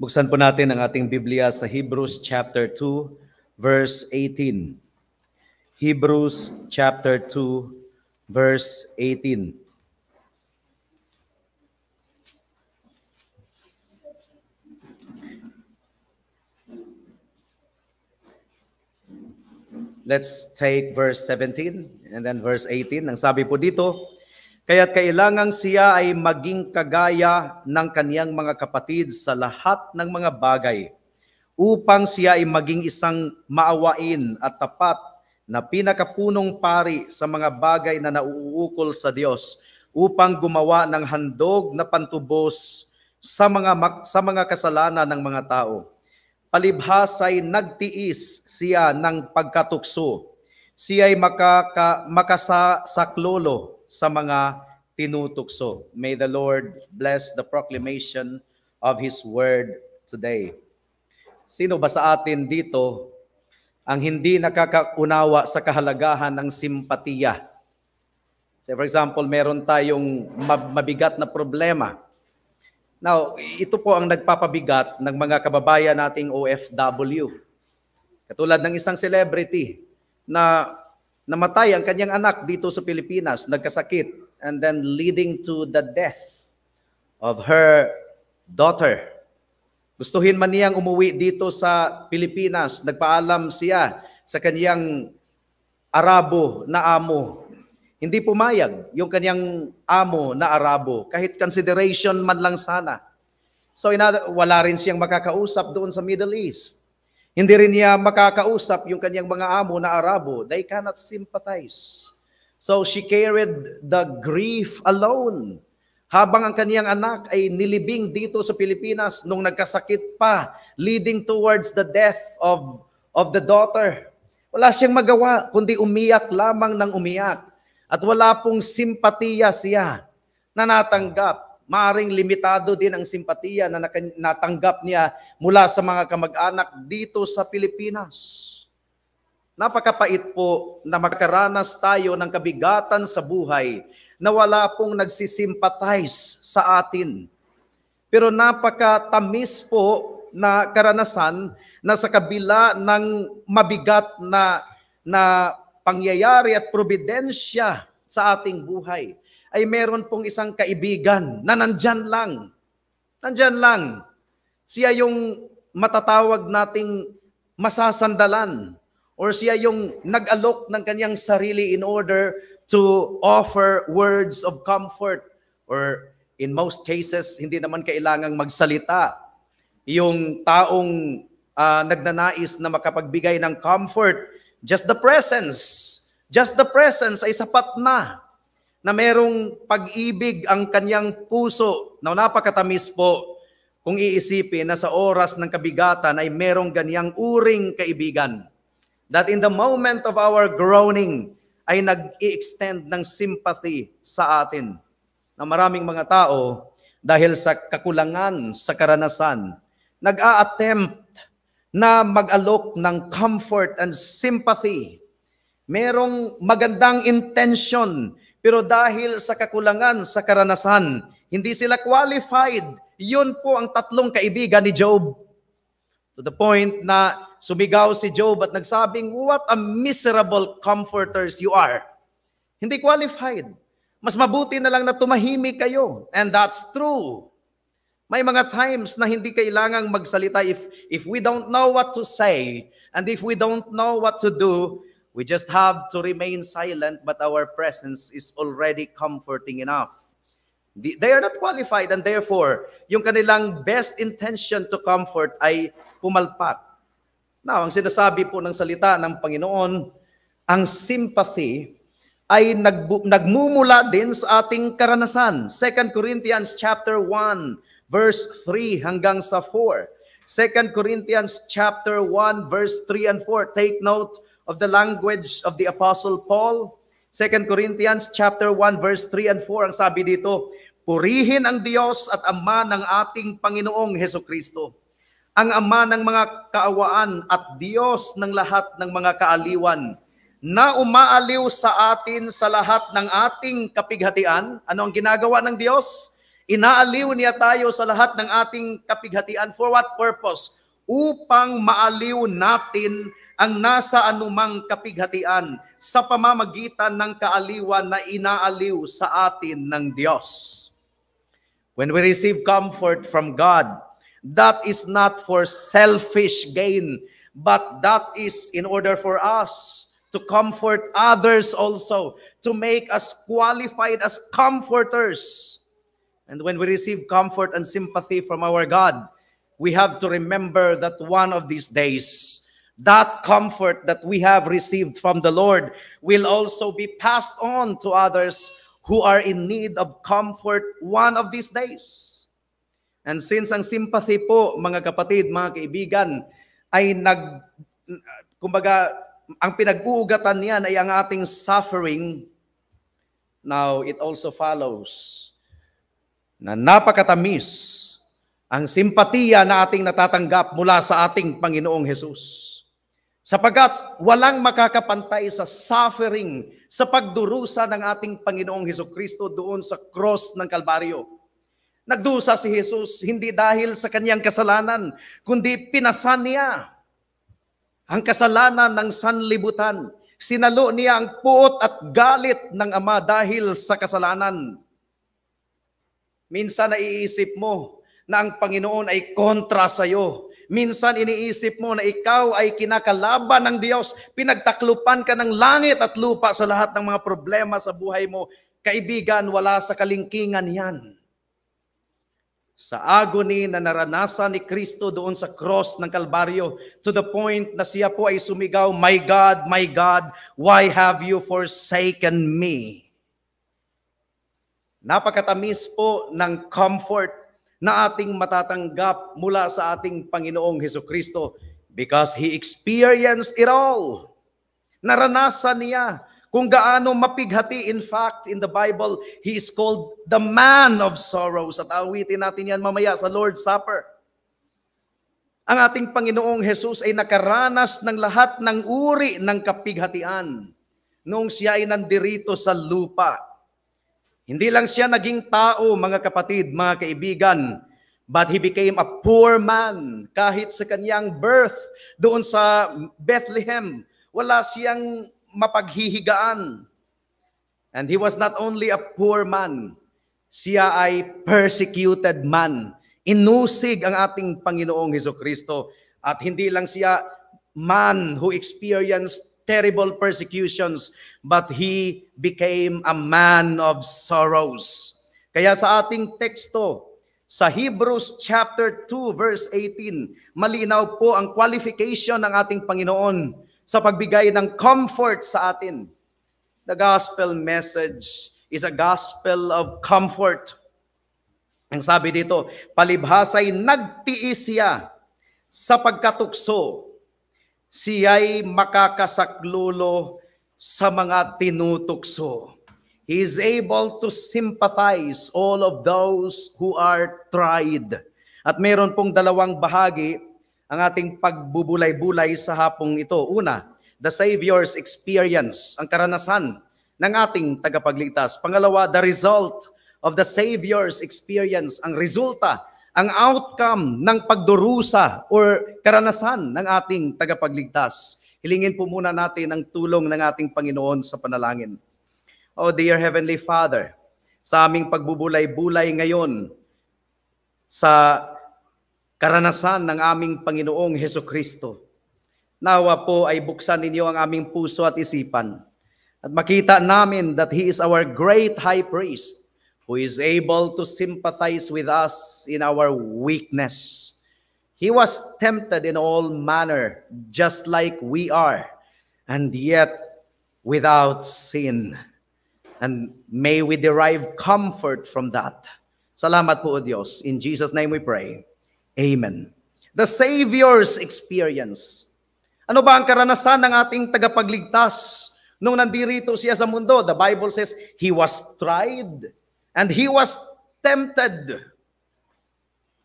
Buksan po natin ang ating Biblia sa Hebrews chapter 2 verse 18. Hebrews chapter 2 verse 18. Let's take verse 17 and then verse 18. Ang sabi po dito, kaya kailangang siya ay maging kagaya ng kaniyang mga kapatid sa lahat ng mga bagay upang siya ay maging isang maawain at tapat na pinakapunong pari sa mga bagay na nauukol sa Diyos upang gumawa ng handog na pantubos sa mga sa mga kasalanan ng mga tao. Palibhas nagtiis siya ng pagkatukso. Siya ay makaka, makasasaklolo sa mga tinutukso. May the Lord bless the proclamation of His Word today. Sino ba sa atin dito ang hindi nakakaunawa sa kahalagahan ng simpatiya? Say for example, meron tayong mabigat na problema. Now, ito po ang nagpapabigat ng mga kababayan nating OFW. Katulad ng isang celebrity na Namatay ang kanyang anak dito sa Pilipinas, nagkasakit, and then leading to the death of her daughter. Gustuhin man niyang umuwi dito sa Pilipinas, nagpaalam siya sa kanyang Arabo na amo. Hindi pumayag yung kanyang amo na Arabo, kahit consideration man lang sana. So wala rin siyang makakausap doon sa Middle East. Hindi rin niya makakausap yung kanyang mga amo na Arabo. They cannot sympathize. So she carried the grief alone. Habang ang kaniyang anak ay nilibing dito sa Pilipinas nung nagkasakit pa, leading towards the death of, of the daughter. Wala siyang magawa, kundi umiyak lamang ng umiyak. At wala pong simpatiya siya na natanggap maring limitado din ang simpatiya na natanggap niya mula sa mga kamag-anak dito sa Pilipinas. Napakapait po na makaranas tayo ng kabigatan sa buhay na wala pong nagsisimpatize sa atin. Pero napakatamis po na karanasan na sa kabila ng mabigat na na pangyayari at probidensya sa ating buhay ay meron pong isang kaibigan na nandyan lang. Nandyan lang. Siya yung matatawag nating masasandalan or siya yung nag-alok ng kanyang sarili in order to offer words of comfort or in most cases hindi naman kailangang magsalita yung taong uh, nagnanais na makapagbigay ng comfort just the presence just the presence ay sapat na na merong pag-ibig ang kanyang puso na napakatamis po kung iisipin na sa oras ng kabigatan ay merong ganyang uring kaibigan. That in the moment of our groaning ay nag-i-extend ng sympathy sa atin na maraming mga tao dahil sa kakulangan sa karanasan nag-a-attempt na mag-alok ng comfort and sympathy. Merong magandang intention pero dahil sa kakulangan sa karanasan, hindi sila qualified. Yun po ang tatlong kaibigan ni Job. To the point na sumigaw si Job at nagsabing, What a miserable comforters you are. Hindi qualified. Mas mabuti na lang na tumahimik kayo. And that's true. May mga times na hindi kailangang magsalita if if we don't know what to say and if we don't know what to do, We just have to remain silent, but our presence is already comforting enough. They are not qualified and therefore, yung kanilang best intention to comfort ay pumalpak. Now, ang sinasabi po ng salita ng Panginoon, ang sympathy ay nagbu- nagmumula din sa ating karanasan. 2 Corinthians chapter 1 verse 3 hanggang sa 4. 2 Corinthians chapter 1 verse 3 and 4. Take note of the language of the Apostle Paul. 2 Corinthians chapter 1 verse 3 and 4 ang sabi dito, Purihin ang Diyos at Ama ng ating Panginoong Heso Kristo, ang Ama ng mga kaawaan at Diyos ng lahat ng mga kaaliwan, na umaaliw sa atin sa lahat ng ating kapighatian. Ano ang ginagawa ng Diyos? Inaaliw niya tayo sa lahat ng ating kapighatian. For what purpose? Upang maaliw natin ang nasa anumang kapighatian sa pamamagitan ng kaaliwan na inaaliw sa atin ng Diyos. When we receive comfort from God, that is not for selfish gain, but that is in order for us to comfort others also, to make us qualified as comforters. And when we receive comfort and sympathy from our God, we have to remember that one of these days, That comfort that we have received from the Lord will also be passed on to others who are in need of comfort one of these days. And since ang sympathy po, mga kapatid, mga kaibigan, ay nag, kumbaga, ang pinag-uugatan niyan ay ang ating suffering. Now, it also follows na napakatamis ang simpatiya na ating natatanggap mula sa ating Panginoong Hesus. Sapagat walang makakapantay sa suffering, sa pagdurusa ng ating Panginoong Heso Kristo doon sa cross ng Kalbaryo. Nagdusa si Jesus hindi dahil sa kanyang kasalanan, kundi pinasan niya ang kasalanan ng sanlibutan. Sinalo niya ang puot at galit ng Ama dahil sa kasalanan. Minsan naiisip mo na ang Panginoon ay kontra sa iyo Minsan iniisip mo na ikaw ay kinakalaban ng Diyos, pinagtaklupan ka ng langit at lupa sa lahat ng mga problema sa buhay mo. Kaibigan, wala sa kalingkingan yan. Sa agony na naranasan ni Kristo doon sa cross ng Kalbaryo, to the point na siya po ay sumigaw, My God, my God, why have you forsaken me? Napakatamis po ng comfort na ating matatanggap mula sa ating Panginoong Heso Kristo because He experienced it all. Naranasan niya kung gaano mapighati. In fact, in the Bible, He is called the man of sorrows. At awitin natin yan mamaya sa Lord's Supper. Ang ating Panginoong Hesus ay nakaranas ng lahat ng uri ng kapighatian noong siya ay nandirito sa lupa hindi lang siya naging tao, mga kapatid, mga kaibigan, but he became a poor man kahit sa kanyang birth doon sa Bethlehem. Wala siyang mapaghihigaan. And he was not only a poor man, siya ay persecuted man. Inusig ang ating Panginoong Heso Kristo. At hindi lang siya man who experienced terrible persecutions, but he became a man of sorrows. Kaya sa ating teksto, sa Hebrews chapter 2 verse 18, malinaw po ang qualification ng ating Panginoon sa pagbigay ng comfort sa atin. The gospel message is a gospel of comfort. Ang sabi dito, palibhasay nagtiis siya sa pagkatukso siya'y makakasaklulo sa mga tinutukso. He is able to sympathize all of those who are tried. At meron pong dalawang bahagi ang ating pagbubulay-bulay sa hapong ito. Una, the Savior's experience, ang karanasan ng ating tagapagligtas. Pangalawa, the result of the Savior's experience, ang resulta ang outcome ng pagdurusa or karanasan ng ating tagapagligtas. Hilingin po muna natin ang tulong ng ating Panginoon sa panalangin. Oh dear Heavenly Father, sa aming pagbubulay-bulay ngayon sa karanasan ng aming Panginoong Heso Kristo, nawa po ay buksan ninyo ang aming puso at isipan at makita namin that He is our great High Priest who is able to sympathize with us in our weakness. He was tempted in all manner, just like we are, and yet without sin. And may we derive comfort from that. Salamat po, o Diyos. In Jesus' name we pray. Amen. The Savior's experience. Ano ba ang karanasan ng ating tagapagligtas nung nandirito siya sa mundo? The Bible says, He was tried And he was tempted.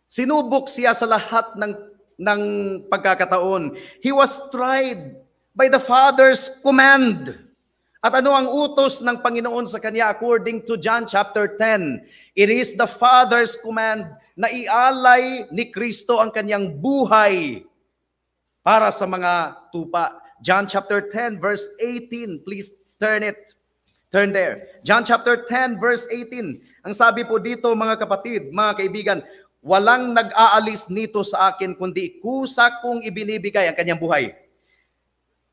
Sinubok siya sa lahat ng, ng pagkakataon. He was tried by the Father's command. At ano ang utos ng Panginoon sa kanya according to John chapter 10? It is the Father's command na ialay ni Kristo ang kanyang buhay para sa mga tupa. John chapter 10 verse 18, please turn it. Turn there. John chapter 10 verse 18. Ang sabi po dito mga kapatid, mga kaibigan, walang nag-aalis nito sa akin kundi kusa kong ibinibigay ang kanyang buhay.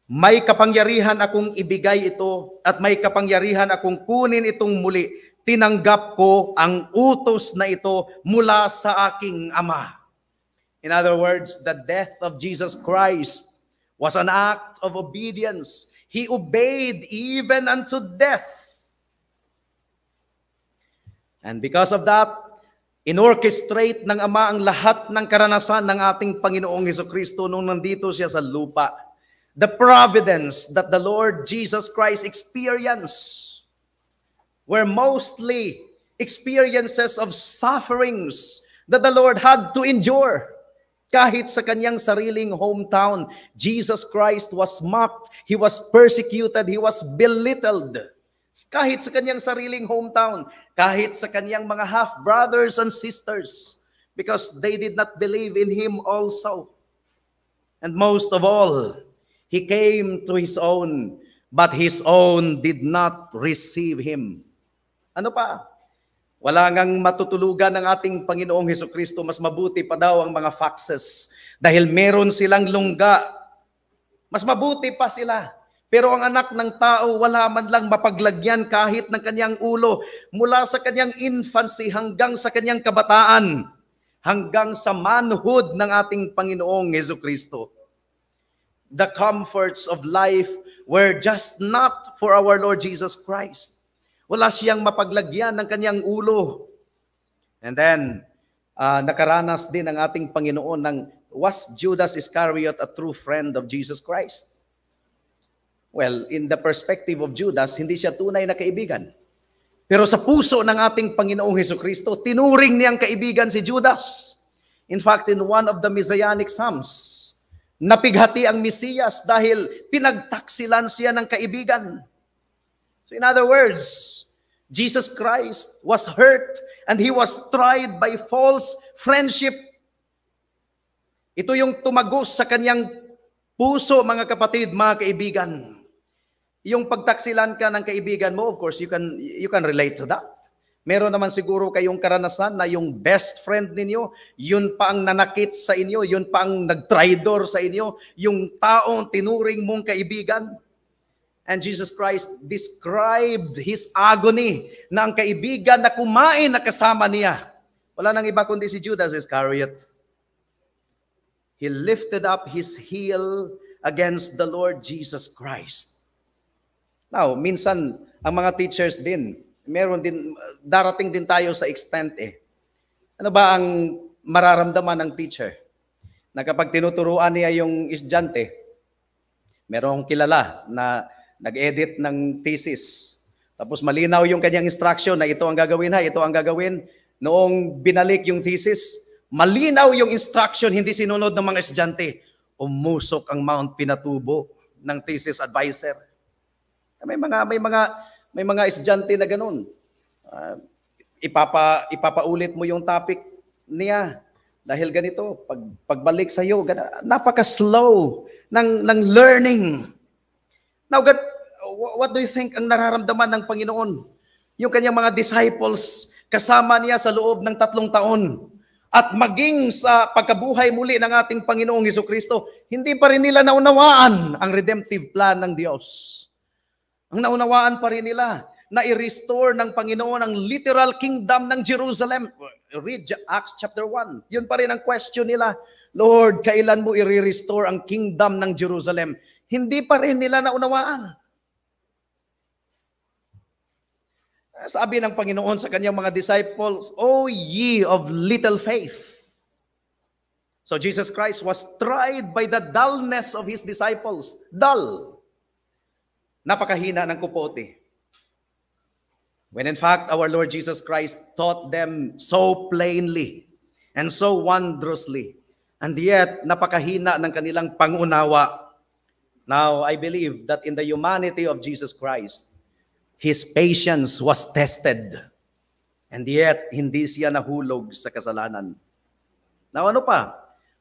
May kapangyarihan akong ibigay ito at may kapangyarihan akong kunin itong muli. Tinanggap ko ang utos na ito mula sa aking Ama. In other words, the death of Jesus Christ was an act of obedience He obeyed even unto death. And because of that, inorchestrate ng Ama ang lahat ng karanasan ng ating Panginoong Heso Kristo nung nandito siya sa lupa. The providence that the Lord Jesus Christ experienced were mostly experiences of sufferings that the Lord had to endure. Kahit sa kanyang sariling hometown, Jesus Christ was mocked, he was persecuted, he was belittled. Kahit sa kanyang sariling hometown, kahit sa kanyang mga half-brothers and sisters, because they did not believe in him also. And most of all, he came to his own, but his own did not receive him. Ano pa? Wala ngang matutulugan ng ating Panginoong Heso Kristo. Mas mabuti pa daw ang mga foxes dahil meron silang lungga. Mas mabuti pa sila. Pero ang anak ng tao, wala man lang mapaglagyan kahit ng kanyang ulo mula sa kanyang infancy hanggang sa kanyang kabataan, hanggang sa manhood ng ating Panginoong Heso Kristo. The comforts of life were just not for our Lord Jesus Christ wala siyang mapaglagyan ng kanyang ulo. And then, uh, nakaranas din ang ating Panginoon ng, was Judas Iscariot a true friend of Jesus Christ? Well, in the perspective of Judas, hindi siya tunay na kaibigan. Pero sa puso ng ating Panginoong Heso Kristo, tinuring niyang kaibigan si Judas. In fact, in one of the Messianic Psalms, napighati ang Mesiyas dahil pinagtaksilan siya ng kaibigan. So in other words, Jesus Christ was hurt and he was tried by false friendship. Ito yung tumagos sa kanyang puso, mga kapatid, mga kaibigan. Yung pagtaksilan ka ng kaibigan mo, of course, you can, you can relate to that. Meron naman siguro kayong karanasan na yung best friend ninyo, yun pa ang nanakit sa inyo, yun pa ang nagtraidor sa inyo, yung taong tinuring mong kaibigan. And Jesus Christ described His agony na ang kaibigan na kumain na kasama niya. Wala nang iba kundi si Judas Iscariot. He lifted up his heel against the Lord Jesus Christ. Now, minsan, ang mga teachers din, meron din, darating din tayo sa extent eh. Ano ba ang mararamdaman ng teacher? Na kapag tinuturuan niya yung estudyante, merong kilala na nag-edit ng thesis. Tapos malinaw yung kanyang instruction na ito ang gagawin ha, ito ang gagawin. Noong binalik yung thesis, malinaw yung instruction, hindi sinunod ng mga estudyante. Umusok ang Mount Pinatubo ng thesis advisor. May mga may mga may mga estudyante na ganoon. Uh, ah, ipapa ipapaulit mo yung topic niya dahil ganito pag pagbalik sa iyo napaka slow ng ng learning now God, what do you think ang nararamdaman ng Panginoon? Yung kanyang mga disciples kasama niya sa loob ng tatlong taon. At maging sa pagkabuhay muli ng ating Panginoong Heso Kristo, hindi pa rin nila naunawaan ang redemptive plan ng Diyos. Ang naunawaan pa rin nila na i-restore ng Panginoon ang literal kingdom ng Jerusalem. Read Acts chapter 1. Yun pa rin ang question nila. Lord, kailan mo i-restore ang kingdom ng Jerusalem? Hindi pa rin nila naunawaan. Sabi ng Panginoon sa kanyang mga disciples, O ye of little faith! So Jesus Christ was tried by the dullness of His disciples. Dull. Napakahina ng kupote. When in fact, our Lord Jesus Christ taught them so plainly and so wondrously. And yet, napakahina ng kanilang pangunawa. Now, I believe that in the humanity of Jesus Christ, His patience was tested. And yet, hindi siya nahulog sa kasalanan. Now ano pa?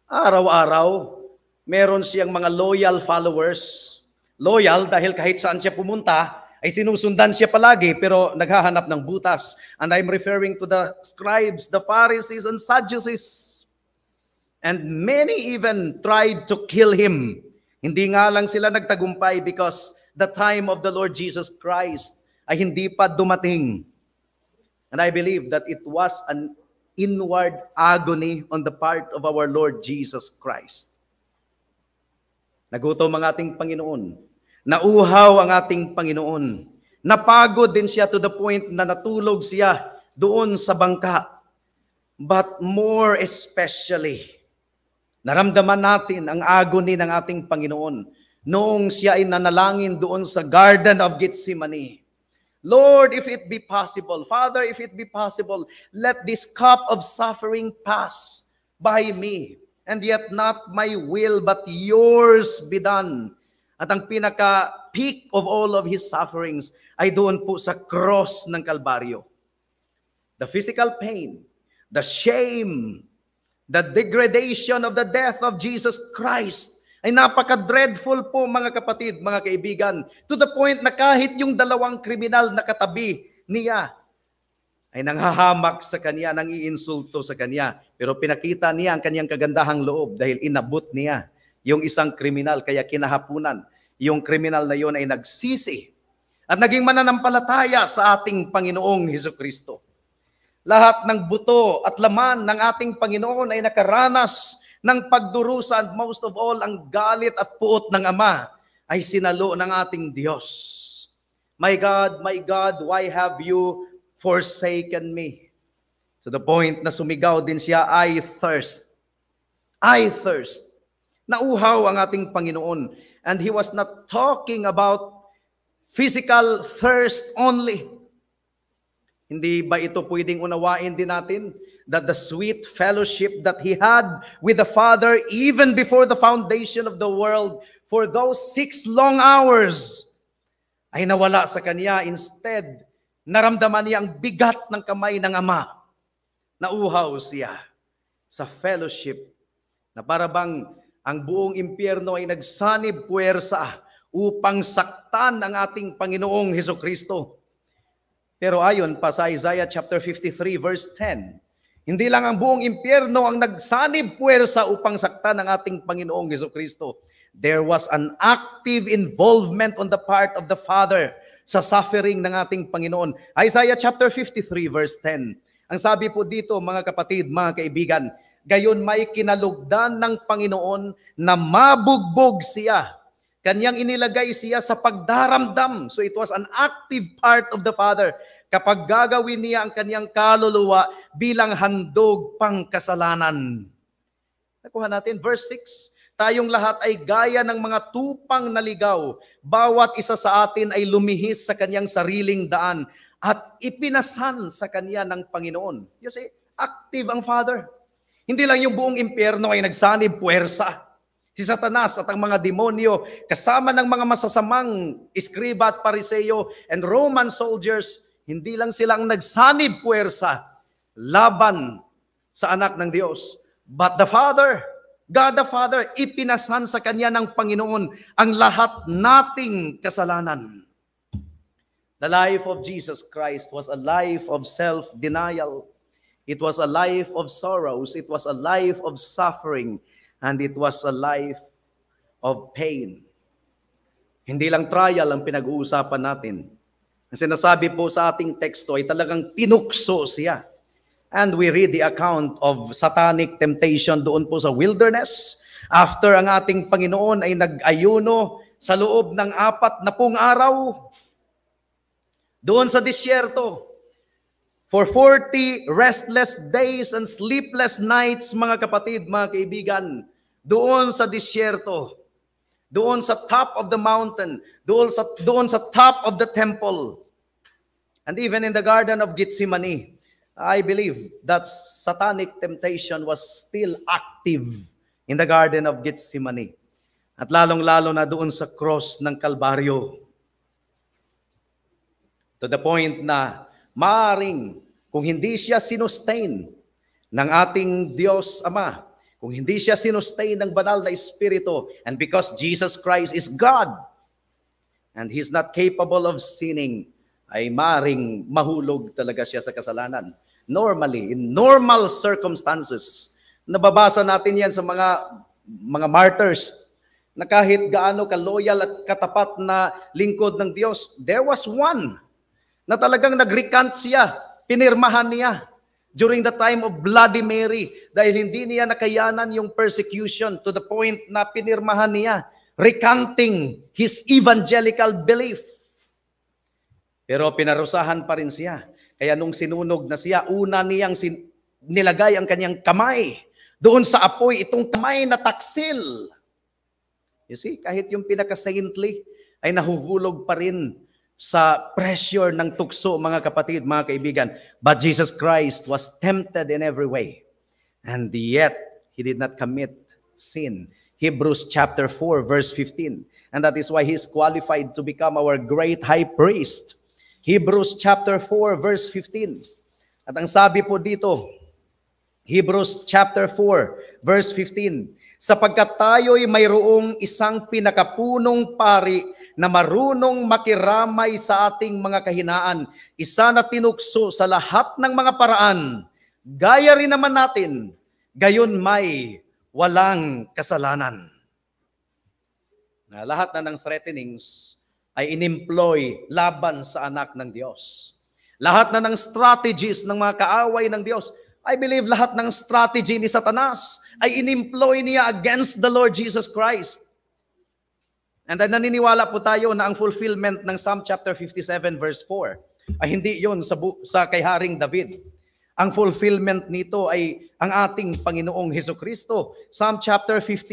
Araw-araw, meron siyang mga loyal followers. Loyal dahil kahit saan siya pumunta, ay sinusundan siya palagi pero naghahanap ng butas. And I'm referring to the scribes, the Pharisees, and Sadducees. And many even tried to kill him. Hindi nga lang sila nagtagumpay because the time of the Lord Jesus Christ ay hindi pa dumating. And I believe that it was an inward agony on the part of our Lord Jesus Christ. Nagutom ang ating Panginoon. Nauhaw ang ating Panginoon. Napagod din siya to the point na natulog siya doon sa bangka. But more especially, naramdaman natin ang agony ng ating Panginoon noong siya ay nanalangin doon sa Garden of Gethsemane. Lord, if it be possible, Father, if it be possible, let this cup of suffering pass by me. And yet not my will, but yours be done. At ang pinaka-peak of all of his sufferings ay doon po sa cross ng Kalbaryo. The physical pain, the shame, the degradation of the death of Jesus Christ, ay napaka-dreadful po mga kapatid, mga kaibigan. To the point na kahit yung dalawang kriminal na katabi niya ay nanghahamak sa kanya, nang iinsulto sa kanya. Pero pinakita niya ang kanyang kagandahang loob dahil inabot niya yung isang kriminal kaya kinahapunan. Yung kriminal na yon ay nagsisi at naging mananampalataya sa ating Panginoong Heso Kristo. Lahat ng buto at laman ng ating Panginoon ay nakaranas ng pagdurusa and most of all, ang galit at puot ng Ama ay sinalo ng ating Diyos. My God, my God, why have you forsaken me? To the point na sumigaw din siya, I thirst. I thirst. Nauhaw ang ating Panginoon. And he was not talking about physical thirst only. Hindi ba ito pwedeng unawain din natin? that the sweet fellowship that he had with the Father even before the foundation of the world for those six long hours ay nawala sa kanya. Instead, naramdaman niya ang bigat ng kamay ng Ama. Nauhaw siya sa fellowship na para bang ang buong impyerno ay nagsanib puwersa upang saktan ang ating Panginoong Heso Kristo. Pero ayon pa sa Isaiah chapter 53 verse 10, hindi lang ang buong impyerno ang nagsanib puwersa upang saktan ng ating Panginoong Yeso Kristo. There was an active involvement on the part of the Father sa suffering ng ating Panginoon. Isaiah chapter 53 verse 10. Ang sabi po dito mga kapatid, mga kaibigan, gayon may kinalugdan ng Panginoon na mabugbog siya. Kanyang inilagay siya sa pagdaramdam. So it was an active part of the Father kapag gagawin niya ang kaniyang kaluluwa bilang handog pang kasalanan. Nakuha natin, verse 6, tayong lahat ay gaya ng mga tupang naligaw. Bawat isa sa atin ay lumihis sa kaniyang sariling daan at ipinasan sa kaniya ng Panginoon. You see, active ang Father. Hindi lang yung buong impyerno ay nagsanib puwersa. Si Satanas at ang mga demonyo, kasama ng mga masasamang iskriba at pariseyo and Roman soldiers, hindi lang silang nagsanib puwersa laban sa anak ng Diyos. But the Father, God the Father, ipinasan sa Kanya ng Panginoon ang lahat nating kasalanan. The life of Jesus Christ was a life of self-denial. It was a life of sorrows. It was a life of suffering. And it was a life of pain. Hindi lang trial ang pinag-uusapan natin. Ang sinasabi po sa ating teksto ay talagang tinukso siya. And we read the account of satanic temptation doon po sa wilderness. After ang ating Panginoon ay nag-ayuno sa loob ng apat na pung araw, doon sa disyerto, For 40 restless days and sleepless nights, mga kapatid, mga kaibigan, doon sa disyerto, doon sa top of the mountain, doon sa, doon sa top of the temple. And even in the Garden of Gethsemane, I believe that satanic temptation was still active in the Garden of Gethsemane. At lalong-lalo na doon sa cross ng Kalbaryo. To the point na maaring kung hindi siya sinustain ng ating Diyos Ama, kung hindi siya sinustain ng banal na Espiritu, and because Jesus Christ is God, and He's not capable of sinning, ay maring mahulog talaga siya sa kasalanan. Normally, in normal circumstances, nababasa natin yan sa mga mga martyrs na kahit gaano ka-loyal at katapat na lingkod ng Diyos, there was one na talagang nag siya, pinirmahan niya during the time of Bloody Mary dahil hindi niya nakayanan yung persecution to the point na pinirmahan niya recanting his evangelical belief. Pero pinarusahan pa rin siya. Kaya nung sinunog na siya, una niyang sin- nilagay ang kanyang kamay doon sa apoy, itong kamay na taksil. You see, kahit yung pinaka-saintly ay nahuhulog pa rin sa pressure ng tukso, mga kapatid, mga kaibigan. But Jesus Christ was tempted in every way. And yet, He did not commit sin. Hebrews chapter 4, verse 15. And that is why He is qualified to become our great high priest. Hebrews chapter 4, verse 15. At ang sabi po dito, Hebrews chapter 4, verse 15, Sapagkat tayo'y mayroong isang pinakapunong pari na marunong makiramay sa ating mga kahinaan. Isa na tinukso sa lahat ng mga paraan. Gaya rin naman natin, gayon may walang kasalanan. Na lahat na ng threatenings ay inemploy laban sa anak ng Diyos. Lahat na ng strategies ng mga kaaway ng Diyos, I believe lahat ng strategy ni Satanas ay inemploy niya against the Lord Jesus Christ. And then naniniwala po tayo na ang fulfillment ng Psalm chapter 57 verse 4 ay hindi yon sa, sa kay Haring David. Ang fulfillment nito ay ang ating Panginoong Heso Kristo. Psalm chapter 57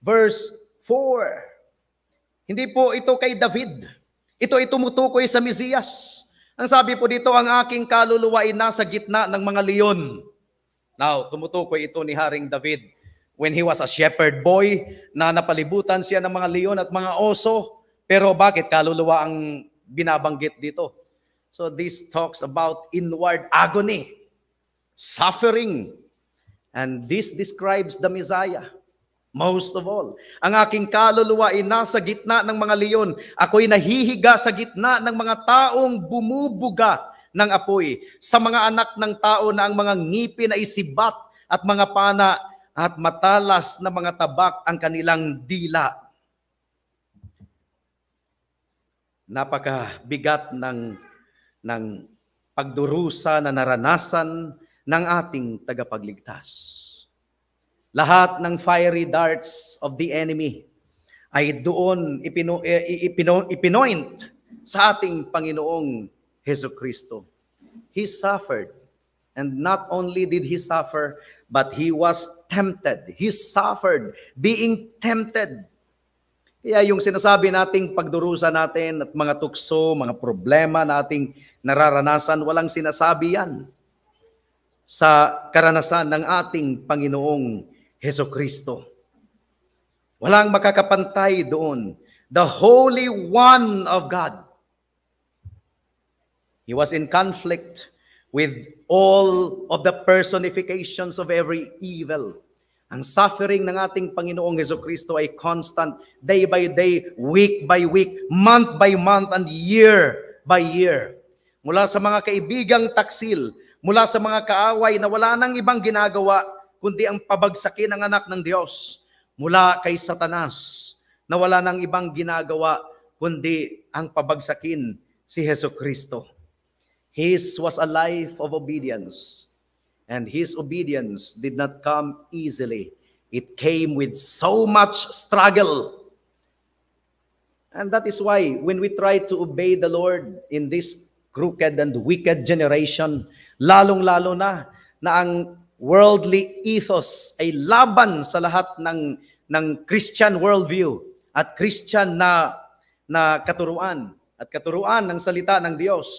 verse 4. Hindi po ito kay David. Ito ay tumutukoy sa Mesiyas. Ang sabi po dito, ang aking kaluluwa ay nasa gitna ng mga leon. Now, tumutukoy ito ni Haring David when he was a shepherd boy na napalibutan siya ng mga leon at mga oso. Pero bakit kaluluwa ang binabanggit dito? So this talks about inward agony, suffering, and this describes the Messiah. Most of all, ang aking kaluluwa ay nasa gitna ng mga leon. Ako'y nahihiga sa gitna ng mga taong bumubuga ng apoy. Sa mga anak ng tao na ang mga ngipin ay sibat at mga pana at matalas na mga tabak ang kanilang dila. Napakabigat ng ng pagdurusa na naranasan ng ating tagapagligtas. Lahat ng fiery darts of the enemy ay doon ipino, eh, ipino, ipinoint sa ating Panginoong Heso Kristo. He suffered. And not only did He suffer, but he was tempted. He suffered being tempted. Kaya yung sinasabi nating pagdurusa natin at mga tukso, mga problema nating nararanasan, walang sinasabi yan sa karanasan ng ating Panginoong Heso Kristo. Walang makakapantay doon. The Holy One of God. He was in conflict with all of the personifications of every evil. Ang suffering ng ating Panginoong Heso Kristo ay constant, day by day, week by week, month by month, and year by year. Mula sa mga kaibigang taksil, mula sa mga kaaway na wala nang ibang ginagawa, kundi ang pabagsakin ng anak ng Diyos. Mula kay Satanas, na wala nang ibang ginagawa, kundi ang pabagsakin si Heso Kristo. His was a life of obedience, and his obedience did not come easily. It came with so much struggle. And that is why when we try to obey the Lord in this crooked and wicked generation, lalong-lalo na na ang worldly ethos ay laban sa lahat ng ng Christian worldview at Christian na na katuruan at katuruan ng salita ng Diyos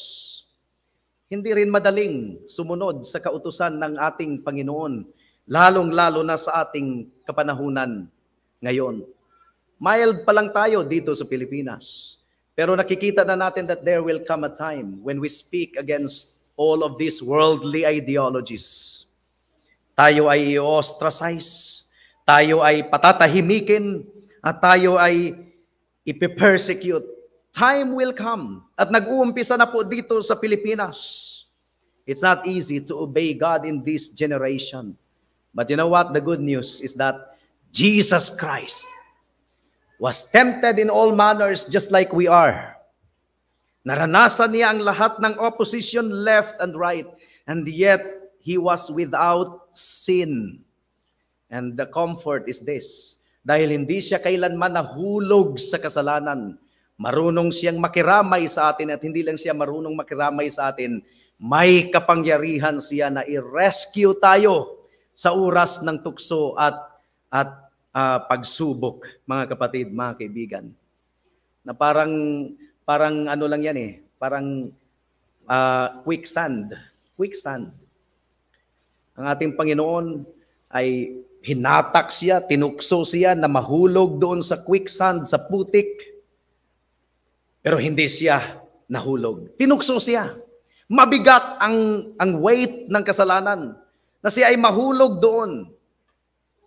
hindi rin madaling sumunod sa kautusan ng ating Panginoon, lalong-lalo na sa ating kapanahunan ngayon. Mild pa lang tayo dito sa Pilipinas. Pero nakikita na natin that there will come a time when we speak against all of these worldly ideologies. Tayo ay ostracized, tayo ay patatahimikin, at tayo ay ipipersecute Time will come. At nag-uumpisa na po dito sa Pilipinas. It's not easy to obey God in this generation. But you know what? The good news is that Jesus Christ was tempted in all manners just like we are. Naranasan niya ang lahat ng opposition left and right. And yet, he was without sin. And the comfort is this. Dahil hindi siya kailanman nahulog sa kasalanan Marunong siyang makiramay sa atin at hindi lang siya marunong makiramay sa atin, may kapangyarihan siya na i-rescue tayo sa oras ng tukso at at uh, pagsubok, mga kapatid, mga kaibigan. Na parang parang ano lang 'yan eh, parang uh, quicksand, quicksand. Ang ating Panginoon ay hinatak siya, tinukso siya na mahulog doon sa quicksand, sa putik pero hindi siya nahulog. Tinukso siya. Mabigat ang, ang weight ng kasalanan na siya ay mahulog doon.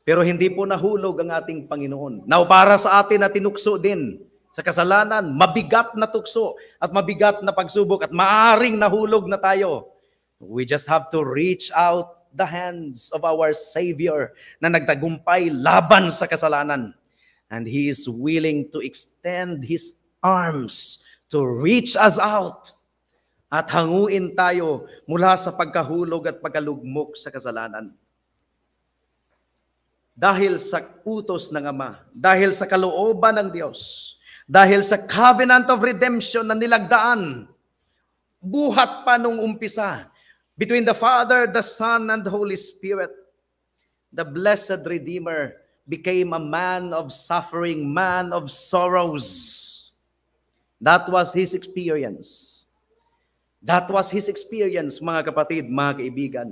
Pero hindi po nahulog ang ating Panginoon. Now, para sa atin na tinukso din sa kasalanan, mabigat na tukso at mabigat na pagsubok at maaring nahulog na tayo. We just have to reach out the hands of our Savior na nagtagumpay laban sa kasalanan. And He is willing to extend His arms to reach us out at hanguin tayo mula sa pagkahulog at pagkalugmok sa kasalanan. Dahil sa utos ng Ama, dahil sa kalooban ng Diyos, dahil sa covenant of redemption na nilagdaan, buhat pa nung umpisa, between the Father, the Son, and the Holy Spirit, the Blessed Redeemer became a man of suffering, man of sorrows That was his experience. That was his experience, mga kapatid, mga kaibigan.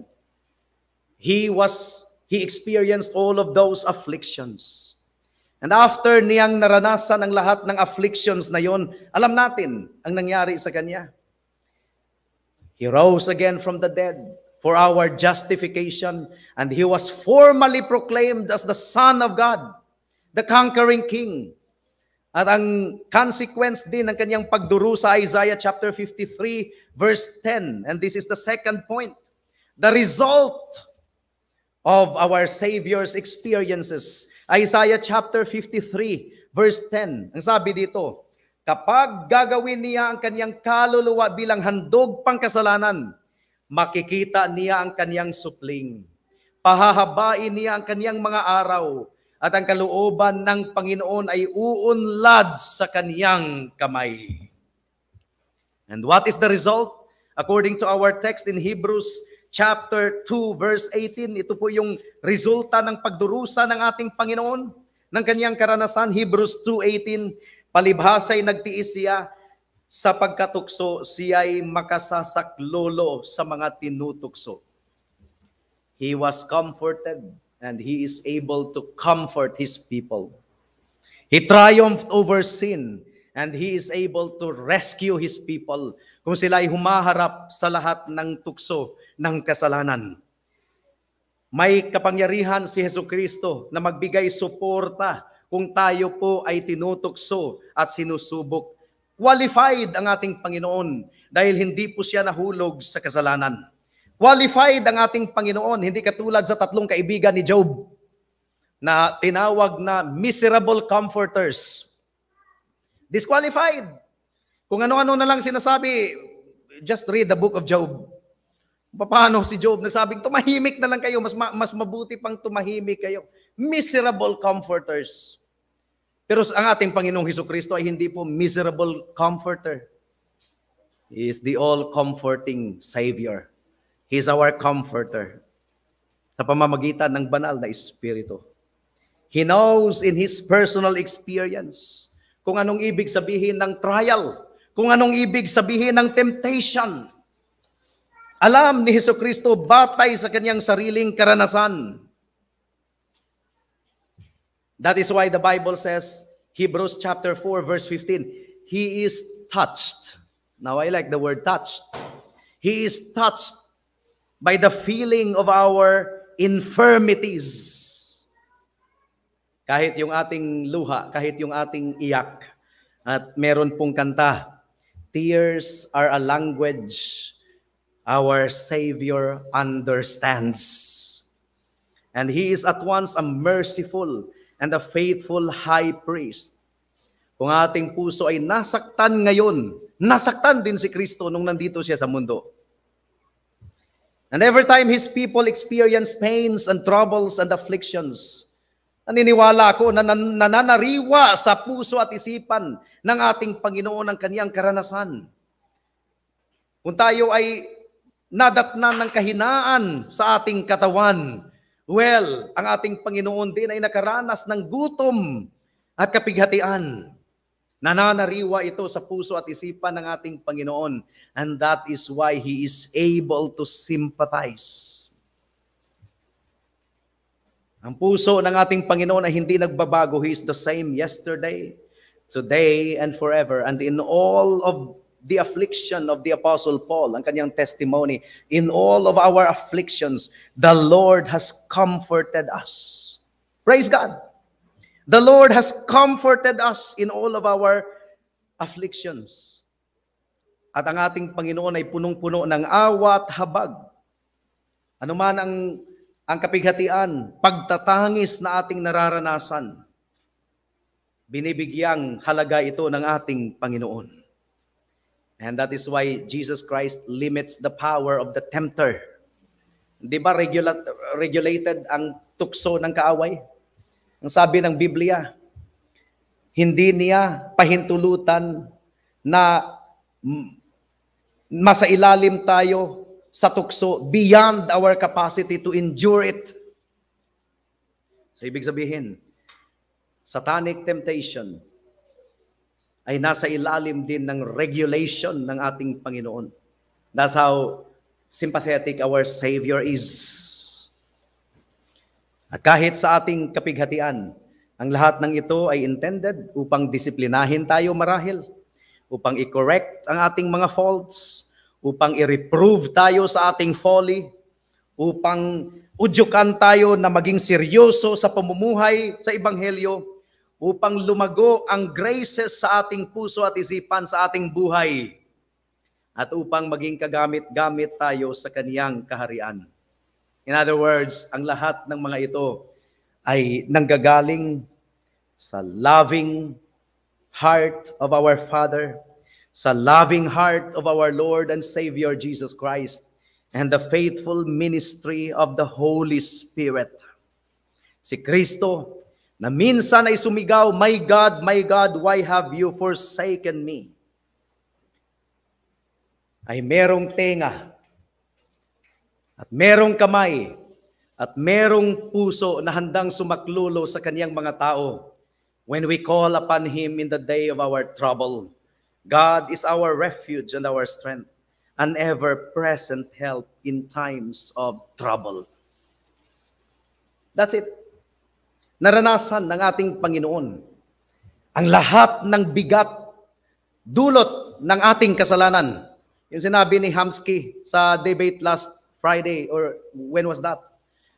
He was, he experienced all of those afflictions. And after niyang naranasan ang lahat ng afflictions na yon, alam natin ang nangyari sa kanya. He rose again from the dead for our justification and he was formally proclaimed as the Son of God, the conquering King. At ang consequence din ng kanyang pagdurusa Isaiah chapter 53 verse 10. And this is the second point. The result of our Savior's experiences. Isaiah chapter 53 verse 10. Ang sabi dito, kapag gagawin niya ang kanyang kaluluwa bilang handog pangkasalanan, makikita niya ang kanyang supling. Pahahabain niya ang kanyang mga araw at ang kalooban ng Panginoon ay uunlad sa kaniyang kamay. And what is the result? According to our text in Hebrews chapter 2 verse 18, ito po yung resulta ng pagdurusa ng ating Panginoon ng kaniyang karanasan. Hebrews 2.18, palibhasa'y nagtiis siya sa pagkatukso, siya ay makasasaklolo sa mga tinutukso. He was comforted and he is able to comfort his people. He triumphed over sin and he is able to rescue his people kung sila ay humaharap sa lahat ng tukso ng kasalanan. May kapangyarihan si Heso Kristo na magbigay suporta kung tayo po ay tinutukso at sinusubok. Qualified ang ating Panginoon dahil hindi po siya nahulog sa kasalanan. Qualified ang ating Panginoon, hindi katulad sa tatlong kaibigan ni Job na tinawag na miserable comforters. Disqualified. Kung ano-ano na lang sinasabi, just read the book of Job. Paano si Job nagsabing tumahimik na lang kayo, mas ma- mas mabuti pang tumahimik kayo. Miserable comforters. Pero ang ating Panginoong Heso Kristo ay hindi po miserable comforter. He is the all-comforting Savior. He is our comforter sa pamamagitan ng banal na Espiritu. He knows in His personal experience kung anong ibig sabihin ng trial, kung anong ibig sabihin ng temptation. Alam ni Heso Kristo batay sa kanyang sariling karanasan. That is why the Bible says, Hebrews chapter 4 verse 15, He is touched. Now I like the word touched. He is touched by the feeling of our infirmities. Kahit yung ating luha, kahit yung ating iyak. At meron pong kanta, Tears are a language our Savior understands. And He is at once a merciful and a faithful high priest. Kung ating puso ay nasaktan ngayon, nasaktan din si Kristo nung nandito siya sa mundo And every time His people experience pains and troubles and afflictions, naniniwala ako na nananariwa sa puso at isipan ng ating Panginoon ang kaniyang karanasan. Kung tayo ay nadatnan ng kahinaan sa ating katawan, well, ang ating Panginoon din ay nakaranas ng gutom at kapighatian. Nananariwa ito sa puso at isipan ng ating Panginoon. And that is why He is able to sympathize. Ang puso ng ating Panginoon ay hindi nagbabago. He is the same yesterday, today, and forever. And in all of the affliction of the Apostle Paul, ang kanyang testimony, in all of our afflictions, the Lord has comforted us. Praise God! The Lord has comforted us in all of our afflictions. At ang ating Panginoon ay punong-puno ng awa at habag. Ano man ang, ang kapighatian, pagtatangis na ating nararanasan, binibigyang halaga ito ng ating Panginoon. And that is why Jesus Christ limits the power of the tempter. Di ba regulat, regulated ang tukso ng kaaway? Ang sabi ng Biblia, hindi niya pahintulutan na masailalim tayo sa tukso beyond our capacity to endure it. So, ibig sabihin, satanic temptation ay nasa ilalim din ng regulation ng ating Panginoon. That's how sympathetic our Savior is. At kahit sa ating kapighatian, ang lahat ng ito ay intended upang disiplinahin tayo marahil, upang i-correct ang ating mga faults, upang i-reprove tayo sa ating folly, upang udyukan tayo na maging seryoso sa pamumuhay sa Ebanghelyo, upang lumago ang graces sa ating puso at isipan sa ating buhay, at upang maging kagamit-gamit tayo sa kaniyang kaharian. In other words, ang lahat ng mga ito ay nanggagaling sa loving heart of our Father, sa loving heart of our Lord and Savior Jesus Christ, and the faithful ministry of the Holy Spirit. Si Kristo, na minsan ay sumigaw, My God, my God, why have you forsaken me? Ay merong tenga at merong kamay at merong puso na handang sumaklulo sa kaniyang mga tao when we call upon Him in the day of our trouble. God is our refuge and our strength, an ever-present help in times of trouble. That's it. Naranasan ng ating Panginoon ang lahat ng bigat dulot ng ating kasalanan. Yung sinabi ni Hamsky sa debate last Friday or when was that?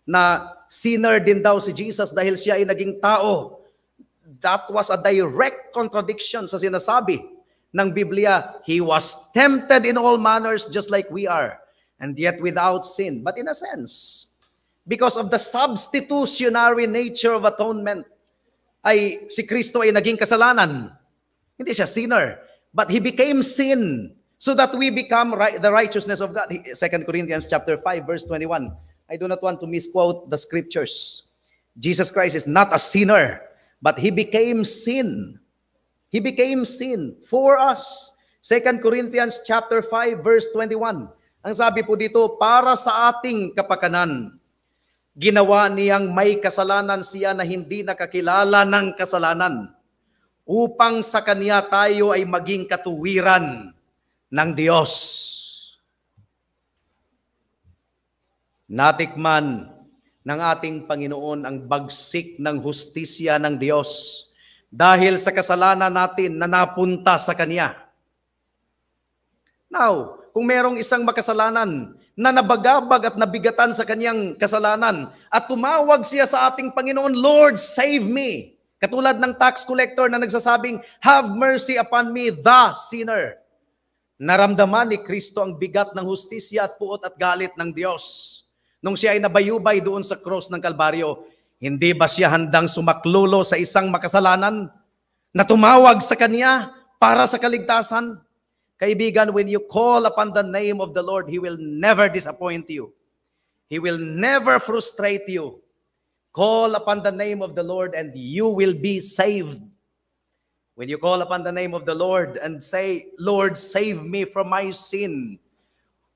Na sinner din daw si Jesus dahil siya ay naging tao. That was a direct contradiction sa sinasabi ng Biblia. He was tempted in all manners just like we are and yet without sin. But in a sense, because of the substitutionary nature of atonement, ay si Kristo ay naging kasalanan. Hindi siya sinner, but he became sin so that we become right, the righteousness of God. 2 Corinthians chapter 5 verse 21. I do not want to misquote the scriptures. Jesus Christ is not a sinner, but he became sin. He became sin for us. 2 Corinthians chapter 5 verse 21. Ang sabi po dito, para sa ating kapakanan, ginawa niyang may kasalanan siya na hindi nakakilala ng kasalanan upang sa kanya tayo ay maging katuwiran ng Diyos. Natikman ng ating Panginoon ang bagsik ng hustisya ng Diyos dahil sa kasalanan natin na napunta sa Kanya. Now, kung merong isang makasalanan na nabagabag at nabigatan sa kanyang kasalanan at tumawag siya sa ating Panginoon, Lord, save me. Katulad ng tax collector na nagsasabing, have mercy upon me, the sinner. Naramdaman ni Kristo ang bigat ng hustisya at puot at galit ng Diyos. Nung siya ay nabayubay doon sa cross ng Kalbaryo, hindi ba siya handang sumaklulo sa isang makasalanan na tumawag sa kanya para sa kaligtasan? Kaibigan, when you call upon the name of the Lord, He will never disappoint you. He will never frustrate you. Call upon the name of the Lord and you will be saved. When you call upon the name of the Lord and say, Lord, save me from my sin.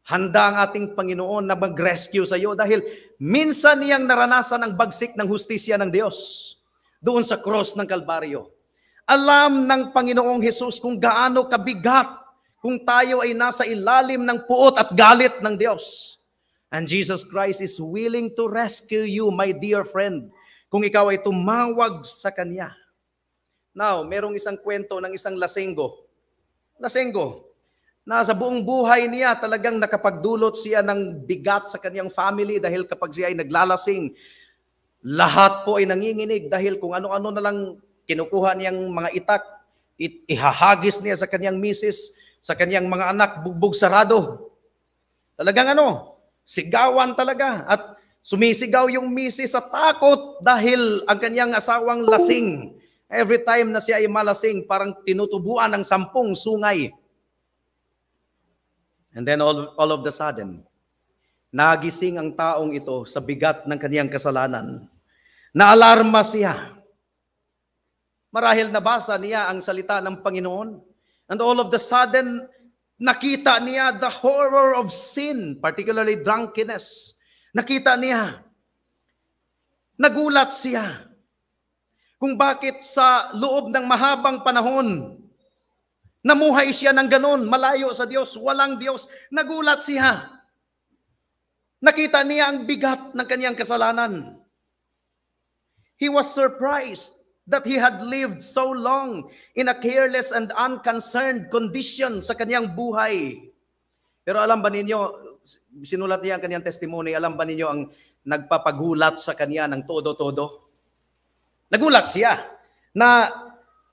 Handa ang ating Panginoon na mag-rescue sa iyo dahil minsan niyang naranasan ang bagsik ng hustisya ng Diyos doon sa cross ng Kalbaryo. Alam ng Panginoong Hesus kung gaano kabigat kung tayo ay nasa ilalim ng puot at galit ng Diyos. And Jesus Christ is willing to rescue you, my dear friend, kung ikaw ay tumawag sa Kanya. Now, merong isang kwento ng isang lasenggo. Lasenggo. Na sa buong buhay niya talagang nakapagdulot siya ng bigat sa kanyang family dahil kapag siya ay naglalasing, lahat po ay nanginginig dahil kung ano-ano na lang kinukuha niyang mga itak, ihahagis niya sa kanyang misis, sa kanyang mga anak, bugbog sarado. Talagang ano, sigawan talaga at sumisigaw yung misis sa takot dahil ang kanyang asawang lasing Every time na siya ay malasing, parang tinutubuan ng sampung sungay. And then all, all of the sudden, nagising ang taong ito sa bigat ng kaniyang kasalanan. Naalarma siya. Marahil nabasa niya ang salita ng Panginoon. And all of the sudden, nakita niya the horror of sin, particularly drunkenness. Nakita niya. Nagulat siya kung bakit sa loob ng mahabang panahon, namuhay siya ng ganon, malayo sa Diyos, walang Diyos. Nagulat siya. Nakita niya ang bigat ng kaniyang kasalanan. He was surprised that he had lived so long in a careless and unconcerned condition sa kaniyang buhay. Pero alam ba ninyo, sinulat niya ang kaniyang testimony, alam ba ninyo ang nagpapagulat sa kanya ng todo-todo? Nagulat siya na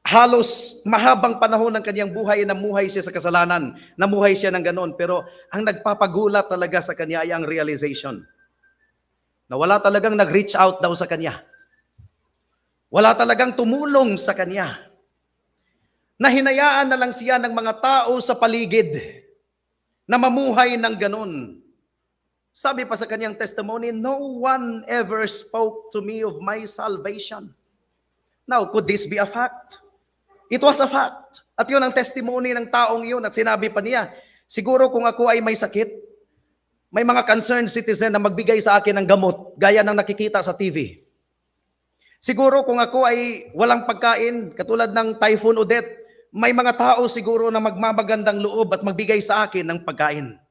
halos mahabang panahon ng kanyang buhay na muhay siya sa kasalanan, namuhay siya ng ganoon. Pero ang nagpapagulat talaga sa kanya ay ang realization na wala talagang nag-reach out daw sa kanya. Wala talagang tumulong sa kanya. Nahinayaan na lang siya ng mga tao sa paligid na mamuhay ng ganun. Sabi pa sa kanyang testimony, No one ever spoke to me of my salvation. Now, could this be a fact? It was a fact. At yun ang testimony ng taong yun at sinabi pa niya, siguro kung ako ay may sakit, may mga concerned citizen na magbigay sa akin ng gamot, gaya ng nakikita sa TV. Siguro kung ako ay walang pagkain, katulad ng Typhoon Odette, may mga tao siguro na magmamagandang loob at magbigay sa akin ng pagkain.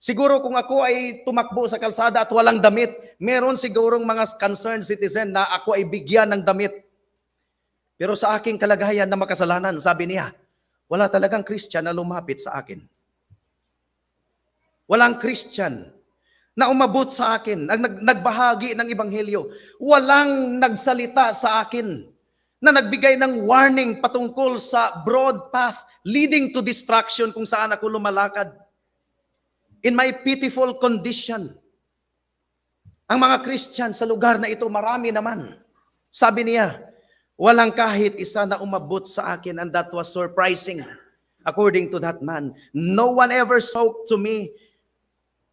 Siguro kung ako ay tumakbo sa kalsada at walang damit, meron sigurong mga concerned citizen na ako ay bigyan ng damit pero sa aking kalagayan na makasalanan, sabi niya, wala talagang Christian na lumapit sa akin. Walang Christian na umabot sa akin, ang nag, nagbahagi ng Ebanghelyo. Walang nagsalita sa akin na nagbigay ng warning patungkol sa broad path leading to destruction kung saan ako lumalakad. In my pitiful condition, ang mga Christian sa lugar na ito marami naman. Sabi niya, Walang kahit isa na umabot sa akin and that was surprising. According to that man, no one ever spoke to me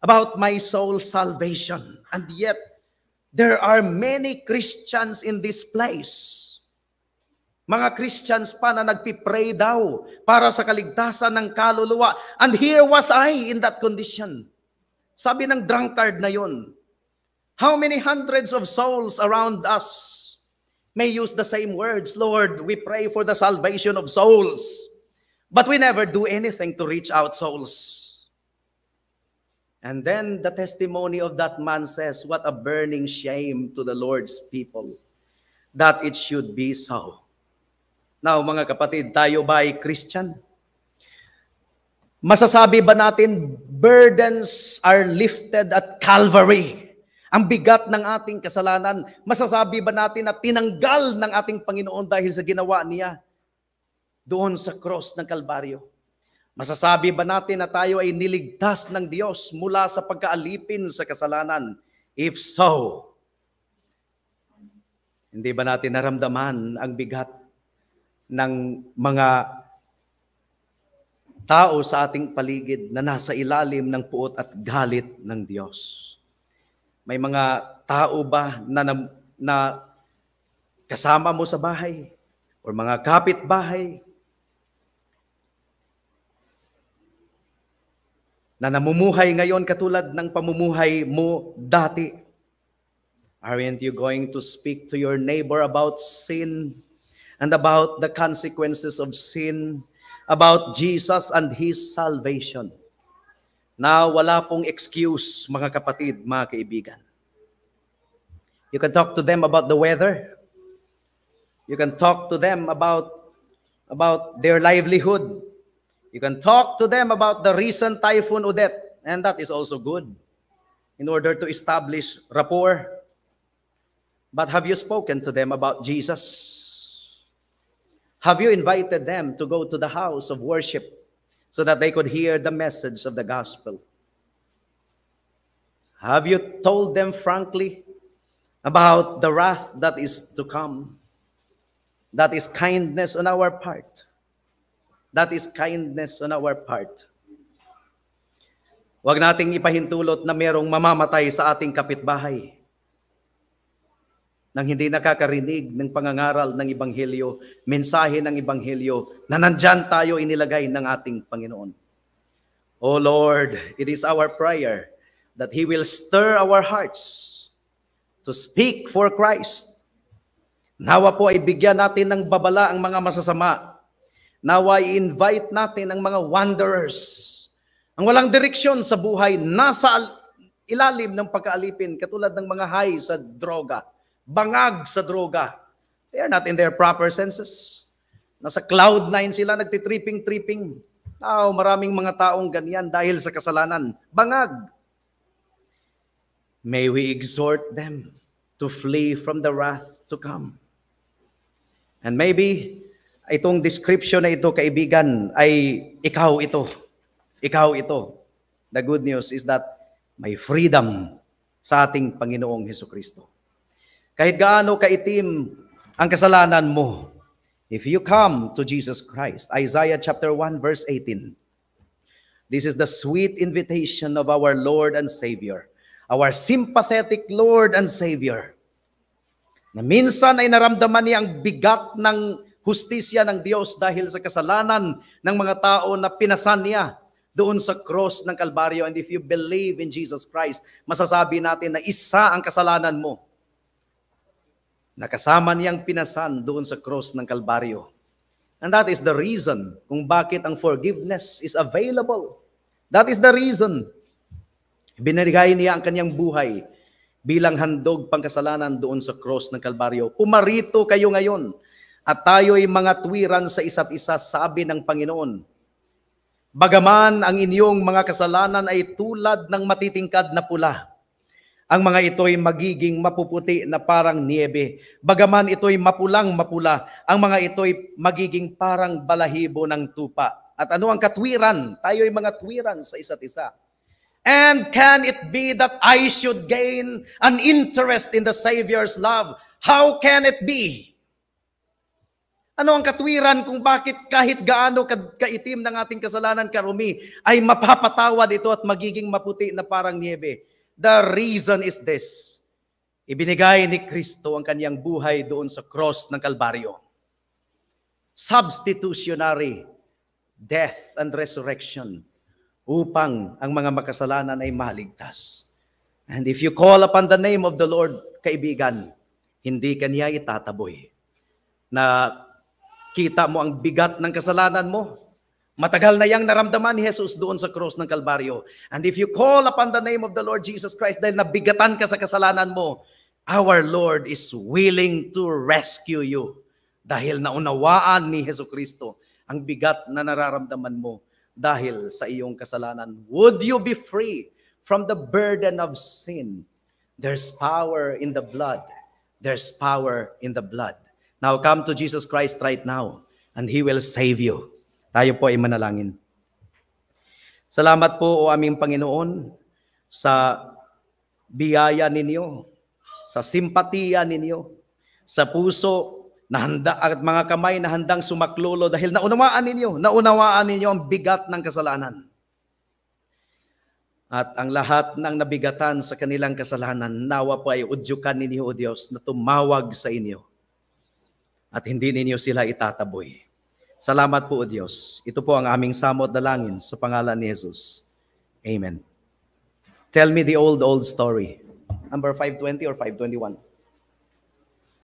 about my soul salvation. And yet, there are many Christians in this place. Mga Christians pa na nagpipray daw para sa kaligtasan ng kaluluwa. And here was I in that condition. Sabi ng drunkard na yon, how many hundreds of souls around us may use the same words, Lord, we pray for the salvation of souls. But we never do anything to reach out souls. And then the testimony of that man says, What a burning shame to the Lord's people that it should be so. Now, mga kapatid, tayo ba ay Christian? Masasabi ba natin, burdens are lifted at Calvary? ang bigat ng ating kasalanan. Masasabi ba natin na tinanggal ng ating Panginoon dahil sa ginawa niya doon sa cross ng Kalbaryo? Masasabi ba natin na tayo ay niligtas ng Diyos mula sa pagkaalipin sa kasalanan? If so, hindi ba natin naramdaman ang bigat ng mga tao sa ating paligid na nasa ilalim ng puot at galit ng Diyos? May mga tao ba na, na, na kasama mo sa bahay o mga kapitbahay na namumuhay ngayon katulad ng pamumuhay mo dati? Aren't you going to speak to your neighbor about sin and about the consequences of sin, about Jesus and His salvation? na wala pong excuse, mga kapatid, mga kaibigan. You can talk to them about the weather. You can talk to them about about their livelihood. You can talk to them about the recent typhoon Odette, and that is also good in order to establish rapport. But have you spoken to them about Jesus? Have you invited them to go to the house of worship so that they could hear the message of the gospel? Have you told them frankly about the wrath that is to come? That is kindness on our part. That is kindness on our part. Huwag nating ipahintulot na merong mamamatay sa ating kapitbahay nang hindi nakakarinig ng pangangaral ng Ibanghelyo, mensahe ng Ibanghelyo, na nandyan tayo inilagay ng ating Panginoon. O Lord, it is our prayer that He will stir our hearts to speak for Christ. Nawa po ay bigyan natin ng babala ang mga masasama. Nawa i-invite natin ang mga wanderers. Ang walang direksyon sa buhay, nasa ilalim ng pagkaalipin, katulad ng mga high sa droga bangag sa droga. They are not in their proper senses. Nasa cloud nine sila, nagtitripping-tripping. Now, maraming mga taong ganyan dahil sa kasalanan. Bangag. May we exhort them to flee from the wrath to come. And maybe itong description na ito, kaibigan, ay ikaw ito. Ikaw ito. The good news is that may freedom sa ating Panginoong Heso Kristo. Kahit gaano kaitim ang kasalanan mo, if you come to Jesus Christ, Isaiah chapter 1 verse 18. This is the sweet invitation of our Lord and Savior, our sympathetic Lord and Savior, na minsan ay naramdaman niya ang bigat ng hustisya ng Diyos dahil sa kasalanan ng mga tao na pinasan niya doon sa cross ng Kalbaryo. And if you believe in Jesus Christ, masasabi natin na isa ang kasalanan mo Nakasama niyang pinasan doon sa cross ng Kalbaryo. And that is the reason kung bakit ang forgiveness is available. That is the reason. Binigay niya ang kanyang buhay bilang handog pangkasalanan doon sa cross ng Kalbaryo. Pumarito kayo ngayon at tayo'y mga tuwiran sa isa't isa, sabi ng Panginoon. Bagaman ang inyong mga kasalanan ay tulad ng matitingkad na pula, ang mga ito'y magiging mapuputi na parang niebe. Bagaman ito'y mapulang mapula, ang mga ito'y magiging parang balahibo ng tupa. At ano ang katwiran? Tayo'y mga tuwiran sa isa't isa. And can it be that I should gain an interest in the Savior's love? How can it be? Ano ang katwiran kung bakit kahit gaano kaitim ng ating kasalanan karumi ay mapapatawad ito at magiging maputi na parang niebe? The reason is this. Ibinigay ni Kristo ang kaniyang buhay doon sa cross ng Kalbaryo. Substitutionary death and resurrection upang ang mga makasalanan ay maligtas. And if you call upon the name of the Lord, kaibigan, hindi kaniya itataboy. Na kita mo ang bigat ng kasalanan mo, Matagal na yang naramdaman ni Jesus doon sa cross ng Kalbaryo. And if you call upon the name of the Lord Jesus Christ dahil nabigatan ka sa kasalanan mo, our Lord is willing to rescue you dahil naunawaan ni Jesus Kristo ang bigat na nararamdaman mo dahil sa iyong kasalanan. Would you be free from the burden of sin? There's power in the blood. There's power in the blood. Now come to Jesus Christ right now and He will save you. Tayo po ay manalangin. Salamat po o aming Panginoon sa biyaya ninyo, sa simpatiya ninyo, sa puso na handa at mga kamay na handang sumaklolo dahil naunawaan ninyo, naunawaan ninyo ang bigat ng kasalanan. At ang lahat ng nabigatan sa kanilang kasalanan, nawa po ay udyukan ninyo, O Diyos, na tumawag sa inyo. At hindi ninyo sila itataboy. Salamat po, O Diyos. Ito po ang aming samot na langin sa pangalan ni Jesus. Amen. Tell me the old, old story. Number 520 or 521?